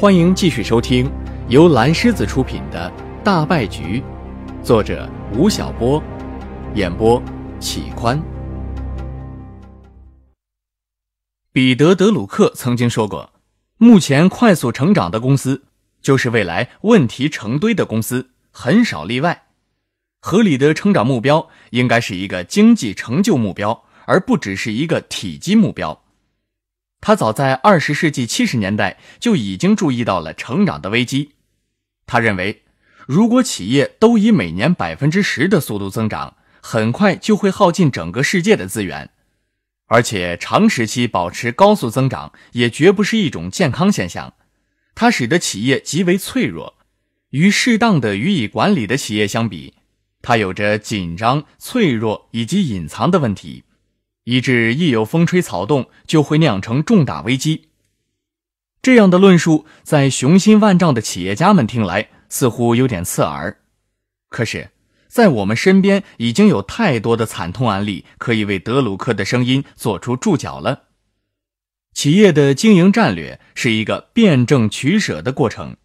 欢迎继续收听，由蓝狮子出品的《大败局》，作者吴晓波，演播启宽。彼得·德鲁克曾经说过：“目前快速成长的公司，就是未来问题成堆的公司，很少例外。合理的成长目标，应该是一个经济成就目标，而不只是一个体积目标。”他早在二十世纪七十年代就已经注意到了成长的危机。他认为，如果企业都以每年百分之十的速度增长，很快就会耗尽整个世界的资源。而且，长时期保持高速增长也绝不是一种健康现象。它使得企业极为脆弱，与适当的予以管理的企业相比，它有着紧张、脆弱以及隐藏的问题。以致一有风吹草动，就会酿成重大危机。这样的论述，在雄心万丈的企业家们听来，似乎有点刺耳。可是，在我们身边已经有太多的惨痛案例，可以为德鲁克的声音做出注脚了。企业的经营战略是一个辩证取舍的过程，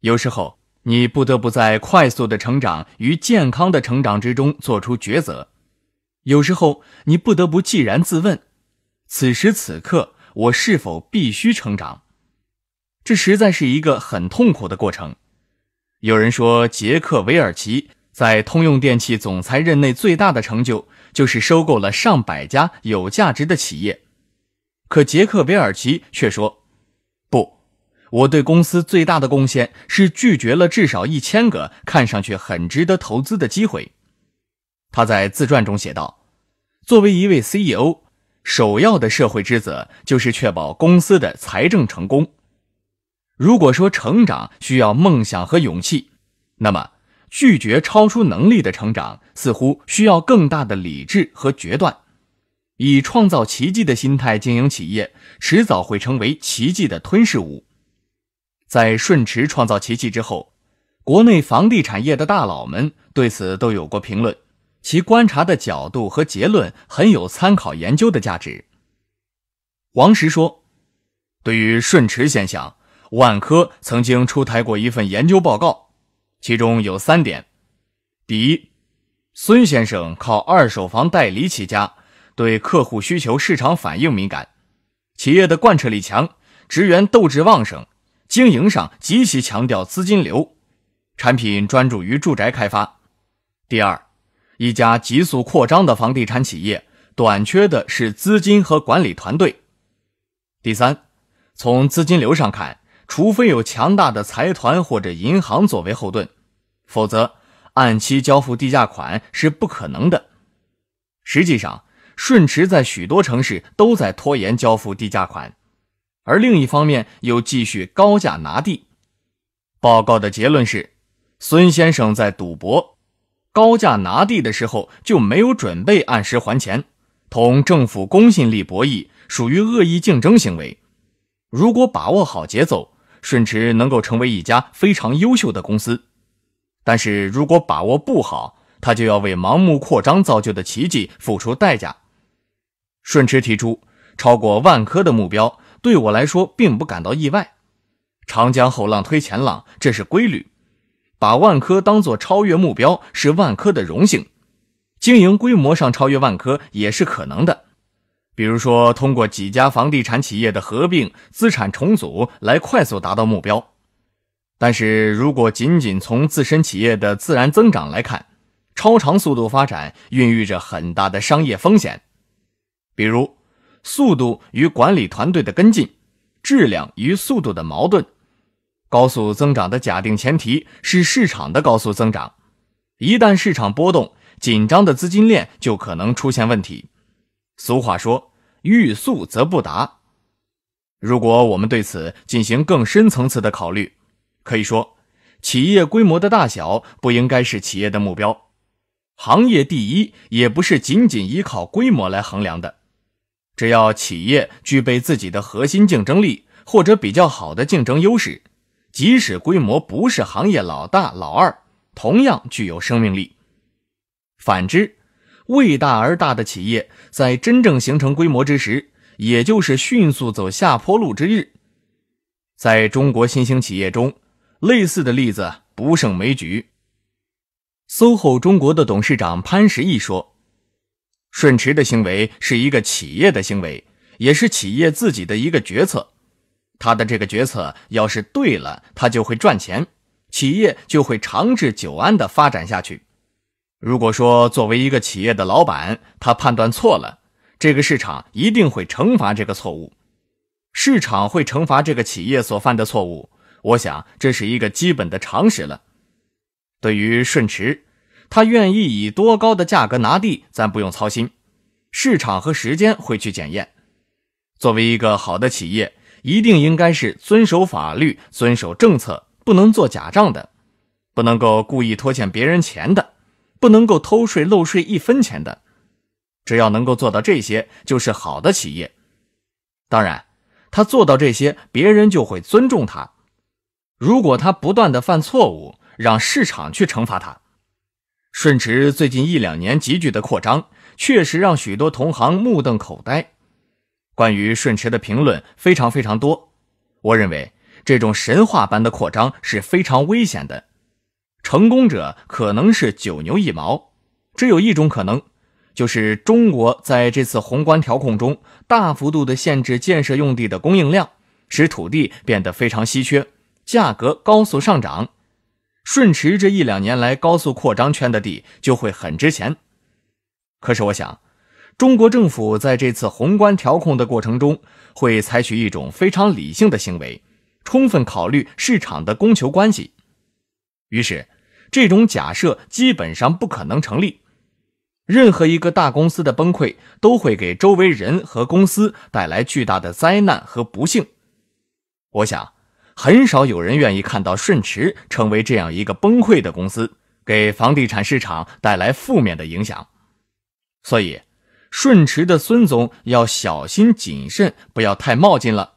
有时候你不得不在快速的成长与健康的成长之中做出抉择。有时候你不得不既然自问，此时此刻我是否必须成长？这实在是一个很痛苦的过程。有人说，杰克韦尔奇在通用电气总裁任内最大的成就就是收购了上百家有价值的企业，可杰克韦尔奇却说：“不，我对公司最大的贡献是拒绝了至少一千个看上去很值得投资的机会。”他在自传中写道。作为一位 CEO，首要的社会职责就是确保公司的财政成功。如果说成长需要梦想和勇气，那么拒绝超出能力的成长，似乎需要更大的理智和决断。以创造奇迹的心态经营企业，迟早会成为奇迹的吞噬物。在顺驰创造奇迹之后，国内房地产业的大佬们对此都有过评论。其观察的角度和结论很有参考研究的价值。王石说：“对于顺驰现象，万科曾经出台过一份研究报告，其中有三点：第一，孙先生靠二手房代理起家，对客户需求、市场反应敏感，企业的贯彻力强，职员斗志旺盛，经营上极其强调资金流，产品专注于住宅开发。第二。”一家急速扩张的房地产企业，短缺的是资金和管理团队。第三，从资金流上看，除非有强大的财团或者银行作为后盾，否则按期交付地价款是不可能的。实际上，顺驰在许多城市都在拖延交付地价款，而另一方面又继续高价拿地。报告的结论是，孙先生在赌博。高价拿地的时候就没有准备按时还钱，同政府公信力博弈属于恶意竞争行为。如果把握好节奏，顺驰能够成为一家非常优秀的公司；但是如果把握不好，他就要为盲目扩张造就的奇迹付出代价。顺驰提出超过万科的目标，对我来说并不感到意外。长江后浪推前浪，这是规律。把万科当做超越目标是万科的荣幸，经营规模上超越万科也是可能的，比如说通过几家房地产企业的合并、资产重组来快速达到目标。但是如果仅仅从自身企业的自然增长来看，超长速度发展孕育着很大的商业风险，比如速度与管理团队的跟进、质量与速度的矛盾。高速增长的假定前提是市场的高速增长，一旦市场波动，紧张的资金链就可能出现问题。俗话说“欲速则不达”。如果我们对此进行更深层次的考虑，可以说，企业规模的大小不应该是企业的目标，行业第一也不是仅仅依靠规模来衡量的。只要企业具备自己的核心竞争力或者比较好的竞争优势。即使规模不是行业老大老二，同样具有生命力。反之，为大而大的企业，在真正形成规模之时，也就是迅速走下坡路之日。在中国新兴企业中，类似的例子不胜枚举。SOHO 中国的董事长潘石屹说：“顺驰的行为是一个企业的行为，也是企业自己的一个决策。”他的这个决策要是对了，他就会赚钱，企业就会长治久安的发展下去。如果说作为一个企业的老板，他判断错了，这个市场一定会惩罚这个错误，市场会惩罚这个企业所犯的错误。我想这是一个基本的常识了。对于顺驰，他愿意以多高的价格拿地，咱不用操心，市场和时间会去检验。作为一个好的企业。一定应该是遵守法律、遵守政策，不能做假账的，不能够故意拖欠别人钱的，不能够偷税漏税一分钱的。只要能够做到这些，就是好的企业。当然，他做到这些，别人就会尊重他。如果他不断的犯错误，让市场去惩罚他。顺驰最近一两年急剧的扩张，确实让许多同行目瞪口呆。关于顺驰的评论非常非常多，我认为这种神话般的扩张是非常危险的。成功者可能是九牛一毛，只有一种可能，就是中国在这次宏观调控中大幅度的限制建设用地的供应量，使土地变得非常稀缺，价格高速上涨。顺驰这一两年来高速扩张圈的地就会很值钱。可是我想。中国政府在这次宏观调控的过程中，会采取一种非常理性的行为，充分考虑市场的供求关系。于是，这种假设基本上不可能成立。任何一个大公司的崩溃，都会给周围人和公司带来巨大的灾难和不幸。我想，很少有人愿意看到顺驰成为这样一个崩溃的公司，给房地产市场带来负面的影响。所以，顺驰的孙总要小心谨慎，不要太冒进了。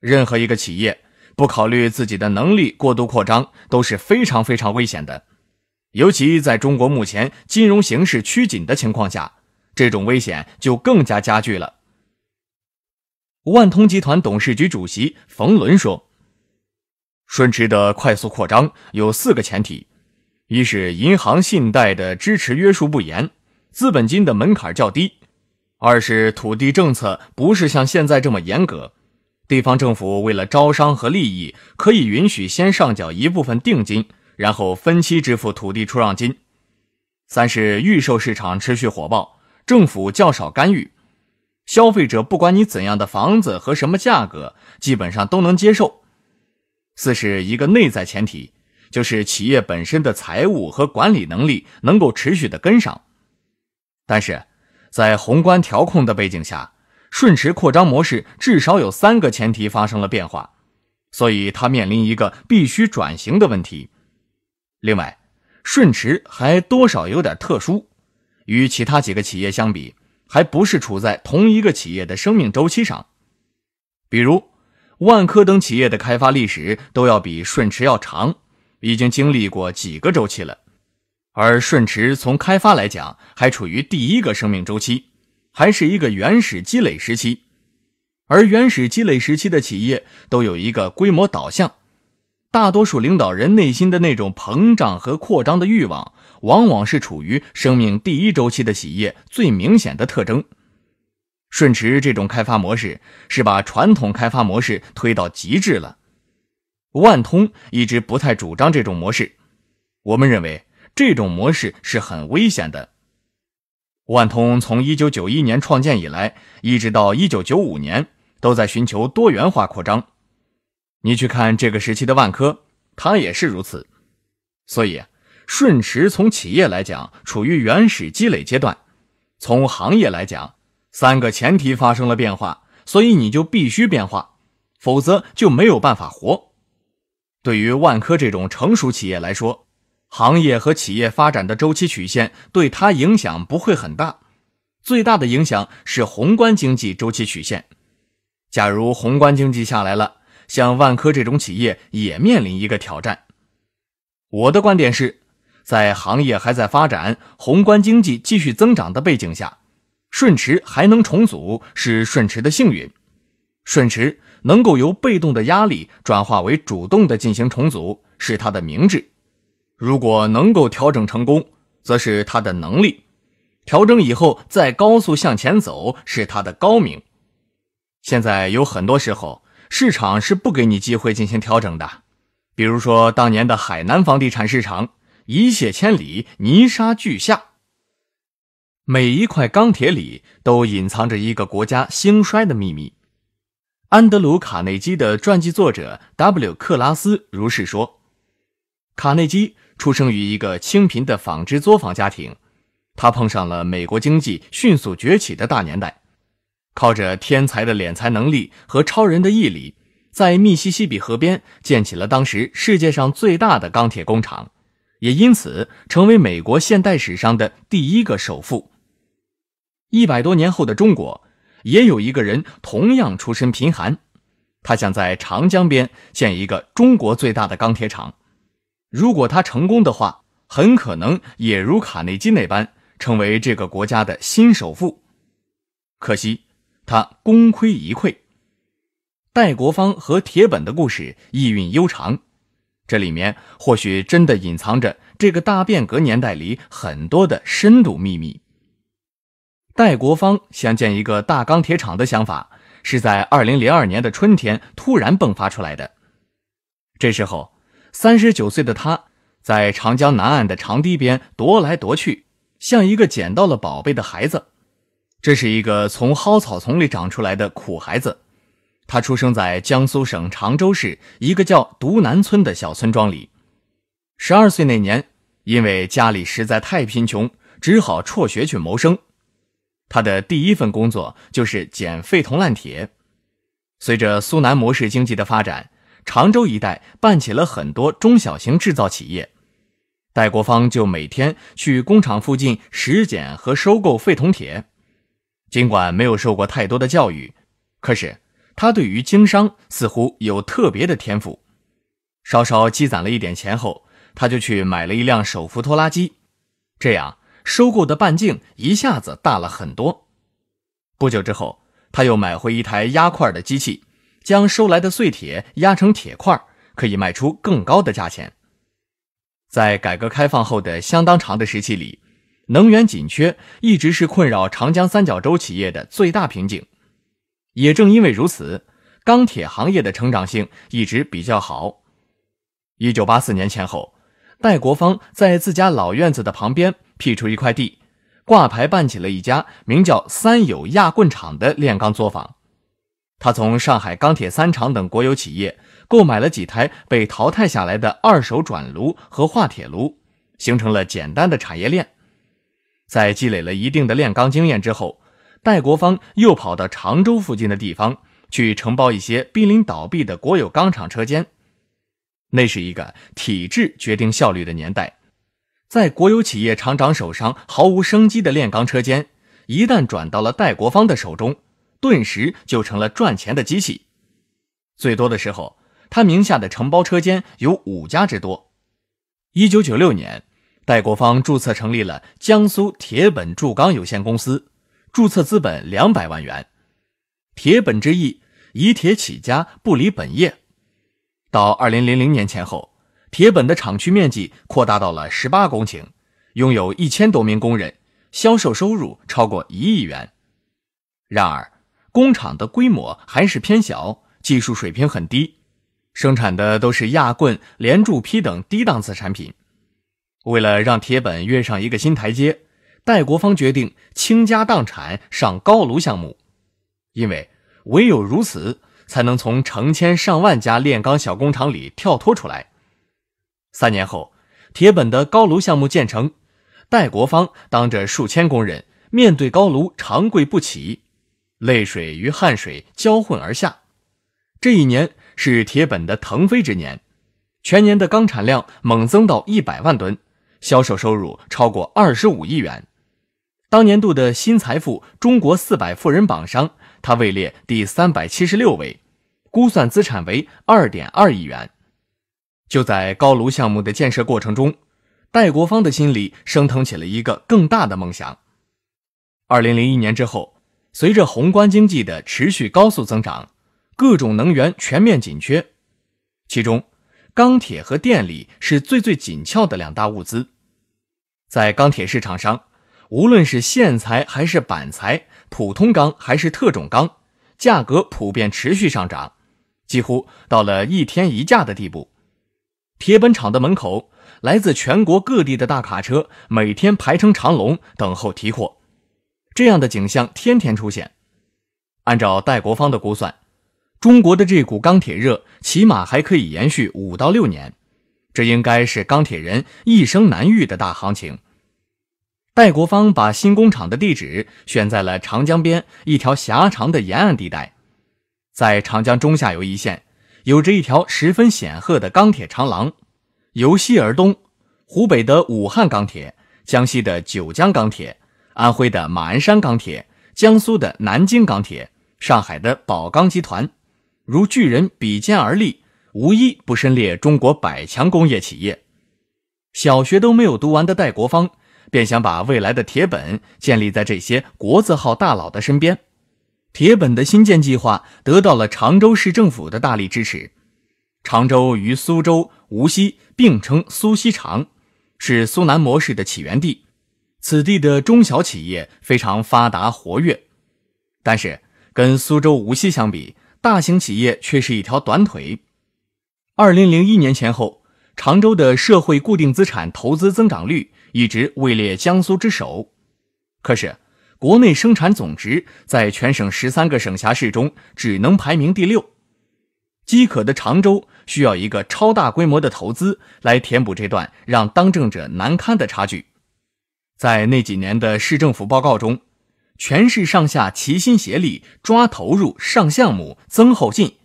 任何一个企业不考虑自己的能力过度扩张都是非常非常危险的，尤其在中国目前金融形势趋紧的情况下，这种危险就更加加剧了。万通集团董事局主席冯仑说：“顺驰的快速扩张有四个前提，一是银行信贷的支持约束不严。”资本金的门槛较低，二是土地政策不是像现在这么严格，地方政府为了招商和利益，可以允许先上缴一部分定金，然后分期支付土地出让金。三是预售市场持续火爆，政府较少干预，消费者不管你怎样的房子和什么价格，基本上都能接受。四是一个内在前提，就是企业本身的财务和管理能力能够持续的跟上。但是，在宏观调控的背景下，顺驰扩张模式至少有三个前提发生了变化，所以它面临一个必须转型的问题。另外，顺驰还多少有点特殊，与其他几个企业相比，还不是处在同一个企业的生命周期上。比如，万科等企业的开发历史都要比顺驰要长，已经经历过几个周期了。而顺驰从开发来讲，还处于第一个生命周期，还是一个原始积累时期。而原始积累时期的企业都有一个规模导向，大多数领导人内心的那种膨胀和扩张的欲望，往往是处于生命第一周期的企业最明显的特征。顺驰这种开发模式是把传统开发模式推到极致了。万通一直不太主张这种模式，我们认为。这种模式是很危险的。万通从一九九一年创建以来，一直到一九九五年，都在寻求多元化扩张。你去看这个时期的万科，它也是如此。所以，顺驰从企业来讲处于原始积累阶段，从行业来讲，三个前提发生了变化，所以你就必须变化，否则就没有办法活。对于万科这种成熟企业来说。行业和企业发展的周期曲线对它影响不会很大，最大的影响是宏观经济周期曲线。假如宏观经济下来了，像万科这种企业也面临一个挑战。我的观点是，在行业还在发展、宏观经济继续增长的背景下，顺驰还能重组是顺驰的幸运，顺驰能够由被动的压力转化为主动的进行重组是它的明智。如果能够调整成功，则是他的能力；调整以后再高速向前走，是他的高明。现在有很多时候，市场是不给你机会进行调整的。比如说，当年的海南房地产市场一泻千里，泥沙俱下。每一块钢铁里都隐藏着一个国家兴衰的秘密。安德鲁·卡内基的传记作者 W· 克拉斯如是说：“卡内基。”出生于一个清贫的纺织作坊家庭，他碰上了美国经济迅速崛起的大年代，靠着天才的敛财能力和超人的毅力，在密西西比河边建起了当时世界上最大的钢铁工厂，也因此成为美国现代史上的第一个首富。一百多年后的中国，也有一个人同样出身贫寒，他想在长江边建一个中国最大的钢铁厂。如果他成功的话，很可能也如卡内基那般成为这个国家的新首富。可惜他功亏一篑。戴国芳和铁本的故事意蕴悠长，这里面或许真的隐藏着这个大变革年代里很多的深度秘密。戴国芳想建一个大钢铁厂的想法，是在2002年的春天突然迸发出来的。这时候。三十九岁的他，在长江南岸的长堤边踱来踱去，像一个捡到了宝贝的孩子。这是一个从蒿草丛里长出来的苦孩子。他出生在江苏省常州市一个叫独南村的小村庄里。十二岁那年，因为家里实在太贫穷，只好辍学去谋生。他的第一份工作就是捡废铜烂铁。随着苏南模式经济的发展。常州一带办起了很多中小型制造企业，戴国芳就每天去工厂附近拾捡和收购废铜铁。尽管没有受过太多的教育，可是他对于经商似乎有特别的天赋。稍稍积攒了一点钱后，他就去买了一辆手扶拖拉机，这样收购的半径一下子大了很多。不久之后，他又买回一台压块的机器。将收来的碎铁压成铁块，可以卖出更高的价钱。在改革开放后的相当长的时期里，能源紧缺一直是困扰长江三角洲企业的最大瓶颈。也正因为如此，钢铁行业的成长性一直比较好。一九八四年前后，戴国芳在自家老院子的旁边辟出一块地，挂牌办起了一家名叫“三友轧棍厂”的炼钢作坊。他从上海钢铁三厂等国有企业购买了几台被淘汰下来的二手转炉和化铁炉，形成了简单的产业链。在积累了一定的炼钢经验之后，戴国芳又跑到常州附近的地方去承包一些濒临倒闭的国有钢厂车间。那是一个体制决定效率的年代，在国有企业厂长手上毫无生机的炼钢车间，一旦转到了戴国芳的手中。顿时就成了赚钱的机器。最多的时候，他名下的承包车间有五家之多。一九九六年，戴国芳注册成立了江苏铁本铸钢有限公司，注册资本两百万元。铁本之意，以铁起家，不离本业。到二零零零年前后，铁本的厂区面积扩大到了十八公顷，拥有一千多名工人，销售收入超过一亿元。然而，工厂的规模还是偏小，技术水平很低，生产的都是压棍、连铸坯等低档次产品。为了让铁本跃上一个新台阶，戴国芳决定倾家荡产上高炉项目，因为唯有如此，才能从成千上万家炼钢小工厂里跳脱出来。三年后，铁本的高炉项目建成，戴国芳当着数千工人面对高炉长跪不起。泪水与汗水交混而下，这一年是铁本的腾飞之年，全年的钢产量猛增到一百万吨，销售收入超过二十五亿元。当年度的新财富中国四百富人榜上，他位列第三百七十六位，估算资产为二点二亿元。就在高炉项目的建设过程中，戴国芳的心里升腾起了一个更大的梦想。二零零一年之后。随着宏观经济的持续高速增长，各种能源全面紧缺，其中钢铁和电力是最最紧俏的两大物资。在钢铁市场上，无论是线材还是板材，普通钢还是特种钢，价格普遍持续上涨，几乎到了一天一价的地步。铁本厂的门口，来自全国各地的大卡车每天排成长龙，等候提货。这样的景象天天出现。按照戴国芳的估算，中国的这股钢铁热起码还可以延续五到六年，这应该是钢铁人一生难遇的大行情。戴国芳把新工厂的地址选在了长江边一条狭长的沿岸地带，在长江中下游一线，有着一条十分显赫的钢铁长廊，由西而东，湖北的武汉钢铁，江西的九江钢铁。安徽的马鞍山钢铁、江苏的南京钢铁、上海的宝钢集团，如巨人比肩而立，无一不身列中国百强工业企业。小学都没有读完的戴国芳，便想把未来的铁本建立在这些国字号大佬的身边。铁本的新建计划得到了常州市政府的大力支持。常州与苏州、无锡并称苏锡常，是苏南模式的起源地。此地的中小企业非常发达活跃，但是跟苏州、无锡相比，大型企业却是一条短腿。二零零一年前后，常州的社会固定资产投资增长率一直位列江苏之首，可是国内生产总值在全省十三个省辖市中只能排名第六。饥渴的常州需要一个超大规模的投资来填补这段让当政者难堪的差距。在那几年的市政府报告中，全市上下齐心协力抓投入、上项目、增后劲，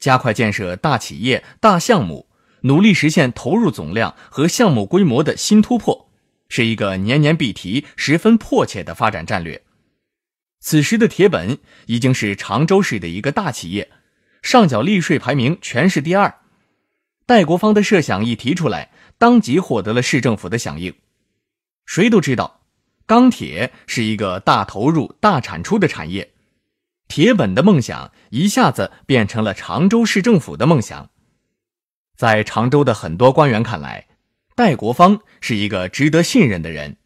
加快建设大企业、大项目，努力实现投入总量和项目规模的新突破，是一个年年必提、十分迫切的发展战略。此时的铁本已经是常州市的一个大企业，上缴利税排名全市第二。戴国芳的设想一提出来，当即获得了市政府的响应。谁都知道，钢铁是一个大投入、大产出的产业。铁本的梦想一下子变成了常州市政府的梦想。在常州的很多官员看来，戴国芳是一个值得信任的人。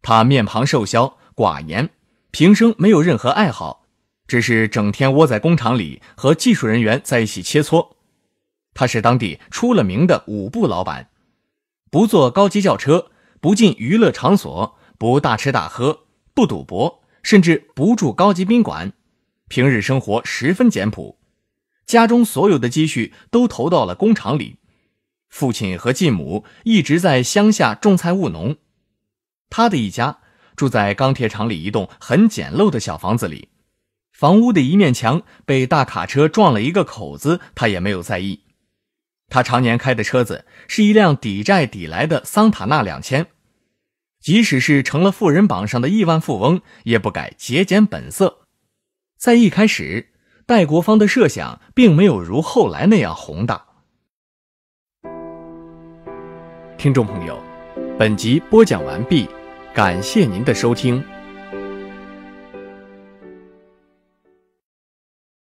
他面庞瘦削，寡言，平生没有任何爱好，只是整天窝在工厂里和技术人员在一起切磋。他是当地出了名的五部老板，不坐高级轿车。不进娱乐场所，不大吃大喝，不赌博，甚至不住高级宾馆，平日生活十分简朴，家中所有的积蓄都投到了工厂里。父亲和继母一直在乡下种菜务农，他的一家住在钢铁厂里一栋很简陋的小房子里，房屋的一面墙被大卡车撞了一个口子，他也没有在意。他常年开的车子是一辆抵债抵来的桑塔纳两千，即使是成了富人榜上的亿万富翁，也不改节俭本色。在一开始，戴国芳的设想并没有如后来那样宏大。听众朋友，本集播讲完毕，感谢您的收听。